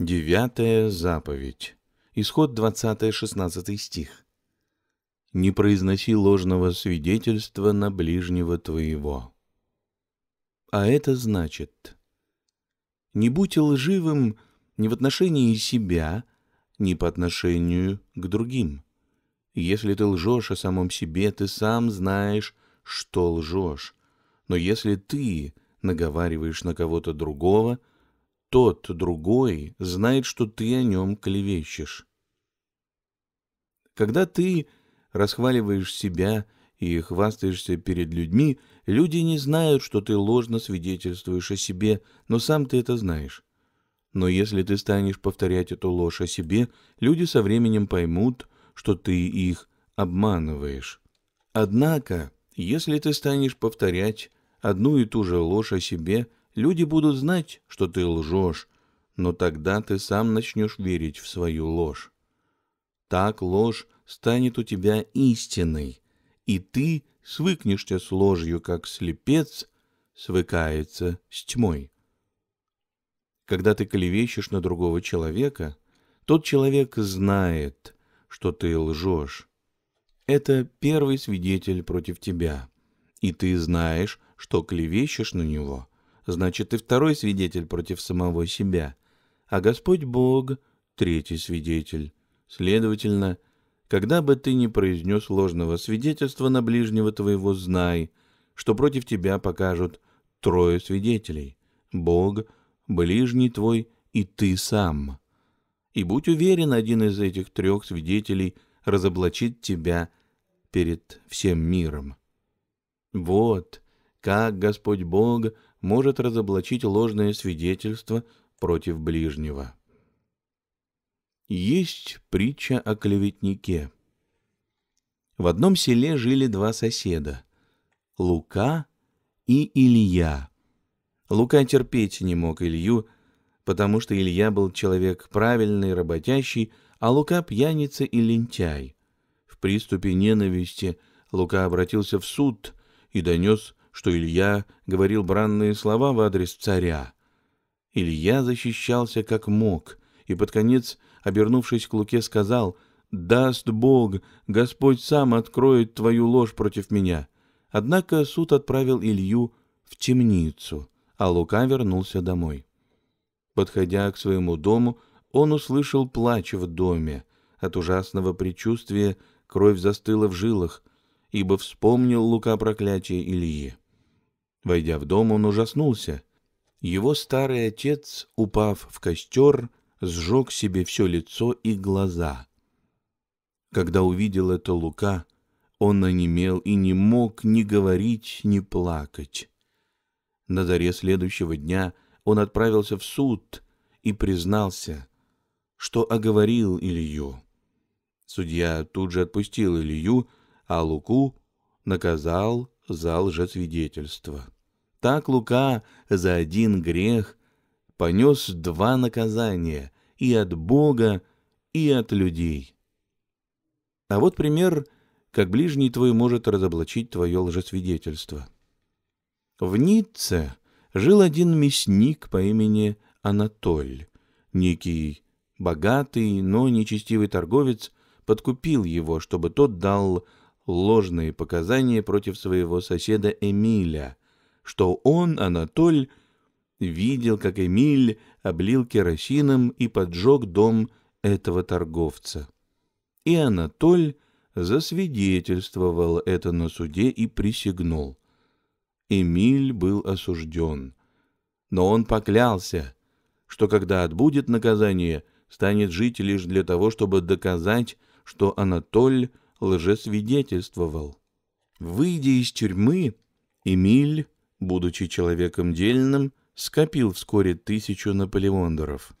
Девятая заповедь. Исход 20-16 стих. «Не произноси ложного свидетельства на ближнего твоего». А это значит, не будь лживым ни в отношении себя, ни по отношению к другим. Если ты лжешь о самом себе, ты сам знаешь, что лжешь. Но если ты наговариваешь на кого-то другого – тот другой знает, что ты о нем клевещешь. Когда ты расхваливаешь себя и хвастаешься перед людьми, люди не знают, что ты ложно свидетельствуешь о себе, но сам ты это знаешь. Но если ты станешь повторять эту ложь о себе, люди со временем поймут, что ты их обманываешь. Однако, если ты станешь повторять одну и ту же ложь о себе – Люди будут знать, что ты лжешь, но тогда ты сам начнешь верить в свою ложь. Так ложь станет у тебя истиной, и ты свыкнешься с ложью, как слепец свыкается с тьмой. Когда ты клевещешь на другого человека, тот человек знает, что ты лжешь. Это первый свидетель против тебя, и ты знаешь, что клевещешь на него значит и второй свидетель против самого себя, а Господь Бог — третий свидетель. Следовательно, когда бы ты ни произнес ложного свидетельства на ближнего твоего, знай, что против тебя покажут трое свидетелей — Бог, ближний твой и ты сам. И будь уверен, один из этих трех свидетелей разоблачит тебя перед всем миром. Вот как Господь Бог — может разоблачить ложное свидетельство против ближнего. Есть притча о клеветнике. В одном селе жили два соседа — Лука и Илья. Лука терпеть не мог Илью, потому что Илья был человек правильный, работящий, а Лука — пьяница и лентяй. В приступе ненависти Лука обратился в суд и донес что Илья говорил бранные слова в адрес царя. Илья защищался как мог, и под конец, обернувшись к Луке, сказал «Даст Бог, Господь сам откроет твою ложь против меня». Однако суд отправил Илью в темницу, а Лука вернулся домой. Подходя к своему дому, он услышал плач в доме. От ужасного предчувствия кровь застыла в жилах, ибо вспомнил Лука проклятие Ильи. Войдя в дом, он ужаснулся. Его старый отец, упав в костер, сжег себе все лицо и глаза. Когда увидел это Лука, он онемел и не мог ни говорить, ни плакать. На заре следующего дня он отправился в суд и признался, что оговорил Илью. Судья тут же отпустил Илью, а Луку наказал за лжесвидетельство. Так Лука за один грех понес два наказания и от Бога, и от людей. А вот пример, как ближний твой может разоблачить твое лжесвидетельство. В Ницце жил один мясник по имени Анатоль. Некий богатый, но нечестивый торговец подкупил его, чтобы тот дал ложные показания против своего соседа Эмиля, что он, Анатоль, видел, как Эмиль облил керосином и поджег дом этого торговца. И Анатоль засвидетельствовал это на суде и присягнул. Эмиль был осужден, но он поклялся, что когда отбудет наказание, станет жить лишь для того, чтобы доказать, что Анатоль лжесвидетельствовал. Выйдя из тюрьмы, Эмиль, будучи человеком дельным, скопил вскоре тысячу наполеондеров.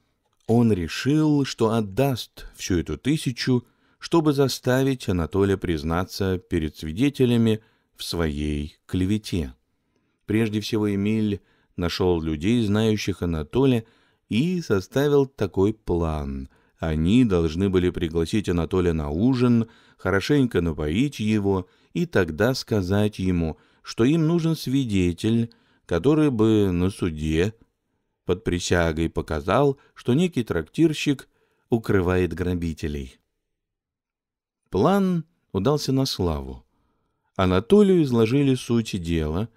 Он решил, что отдаст всю эту тысячу, чтобы заставить Анатолия признаться перед свидетелями в своей клевете. Прежде всего Эмиль нашел людей, знающих Анатолия, и составил такой план — они должны были пригласить Анатолия на ужин, хорошенько напоить его и тогда сказать ему, что им нужен свидетель, который бы на суде под присягой показал, что некий трактирщик укрывает грабителей. План удался на славу. Анатолию изложили суть дела,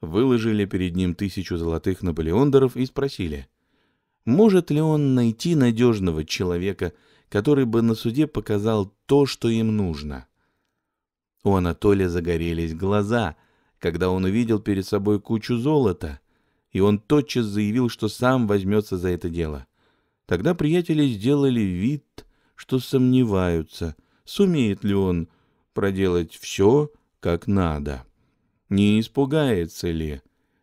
выложили перед ним тысячу золотых наполеондеров и спросили, может ли он найти надежного человека, который бы на суде показал то, что им нужно? У Анатолия загорелись глаза, когда он увидел перед собой кучу золота, и он тотчас заявил, что сам возьмется за это дело. Тогда приятели сделали вид, что сомневаются, сумеет ли он проделать все, как надо. Не испугается ли,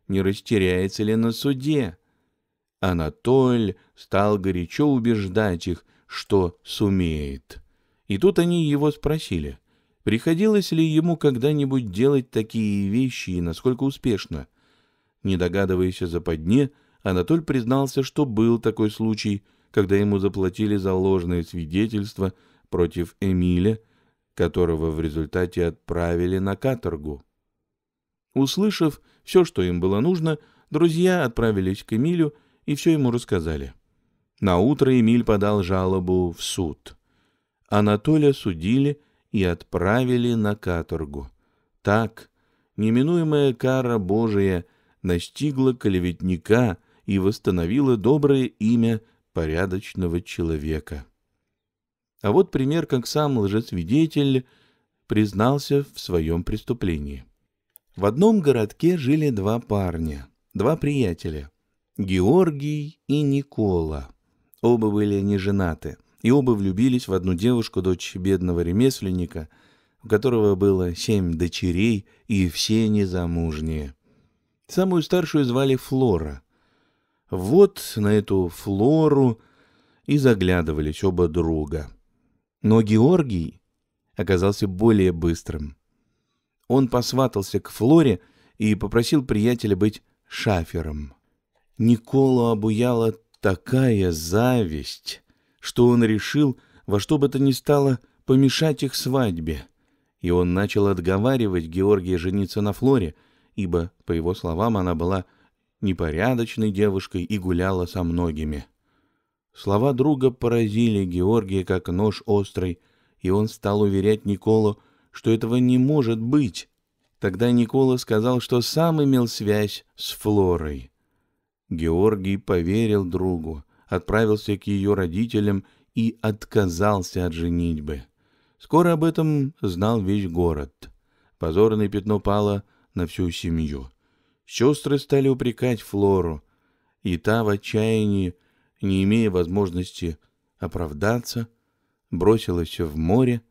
не растеряется ли на суде? Анатоль стал горячо убеждать их, что сумеет. И тут они его спросили, приходилось ли ему когда-нибудь делать такие вещи и насколько успешно. Не догадываясь о западне, Анатоль признался, что был такой случай, когда ему заплатили за ложное свидетельство против Эмиля, которого в результате отправили на каторгу. Услышав все, что им было нужно, друзья отправились к Эмилю, и все ему рассказали. На утро Эмиль подал жалобу в суд. Анатолия судили и отправили на каторгу. Так неминуемая кара Божия настигла клеветника и восстановила доброе имя порядочного человека. А вот пример, как сам лжесвидетель признался в своем преступлении. В одном городке жили два парня, два приятеля — Георгий и Никола. Оба были не женаты, и оба влюбились в одну девушку, дочь бедного ремесленника, у которого было семь дочерей, и все незамужние. Самую старшую звали Флора. Вот на эту Флору и заглядывались оба друга. Но Георгий оказался более быстрым. Он посватался к Флоре и попросил приятеля быть шафером. Николу обуяла такая зависть, что он решил во что бы то ни стало помешать их свадьбе. И он начал отговаривать Георгия жениться на Флоре, ибо, по его словам, она была непорядочной девушкой и гуляла со многими. Слова друга поразили Георгия как нож острый, и он стал уверять Николу, что этого не может быть. Тогда Никола сказал, что сам имел связь с Флорой. Георгий поверил другу, отправился к ее родителям и отказался от женитьбы. Скоро об этом знал весь город. Позорное пятно пало на всю семью. Сестры стали упрекать Флору, и та в отчаянии, не имея возможности оправдаться, бросилась в море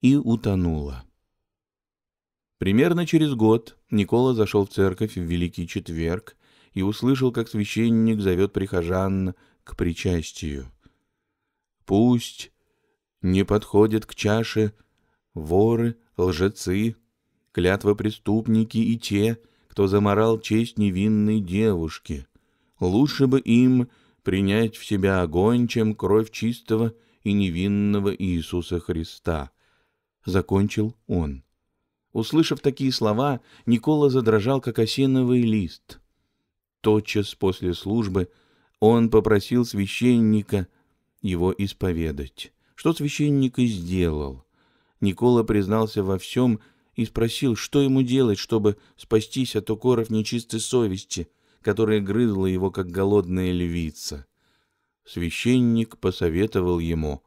и утонула. Примерно через год Никола зашел в церковь в Великий Четверг и услышал, как священник зовет прихожан к причастию. «Пусть не подходят к чаше воры, лжецы, преступники и те, кто заморал честь невинной девушки. Лучше бы им принять в себя огонь, чем кровь чистого и невинного Иисуса Христа. Закончил он. Услышав такие слова, Никола задрожал, как осиновый лист тотчас после службы он попросил священника его исповедать, что священник и сделал. Никола признался во всем и спросил, что ему делать, чтобы спастись от укоров нечистой совести, которая грызла его, как голодная львица. Священник посоветовал ему,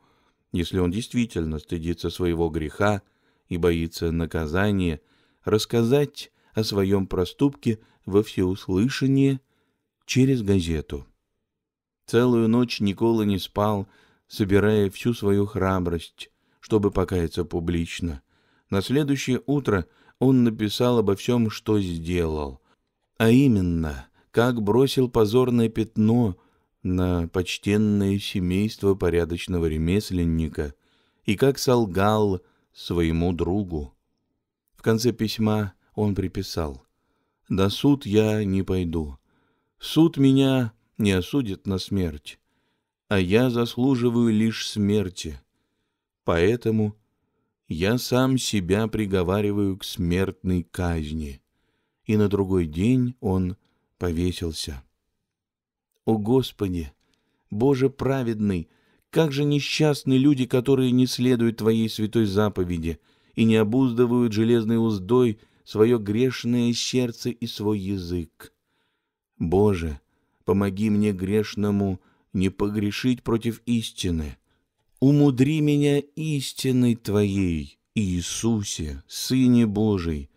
если он действительно стыдится своего греха и боится наказания, рассказать о своем проступке – во всеуслышание через газету. Целую ночь Никола не спал, собирая всю свою храбрость, чтобы покаяться публично. На следующее утро он написал обо всем, что сделал, а именно, как бросил позорное пятно на почтенное семейство порядочного ремесленника и как солгал своему другу. В конце письма он приписал на суд я не пойду. Суд меня не осудит на смерть, а я заслуживаю лишь смерти. Поэтому я сам себя приговариваю к смертной казни. И на другой день он повесился. О Господи, Боже праведный, как же несчастны люди, которые не следуют Твоей святой заповеди и не обуздывают железной уздой — свое грешное сердце и свой язык. Боже, помоги мне грешному не погрешить против истины. Умудри меня истиной Твоей, Иисусе, Сыне Божий,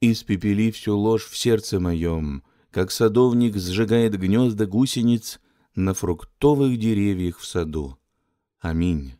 испепели всю ложь в сердце моем, как садовник сжигает гнезда гусениц на фруктовых деревьях в саду. Аминь.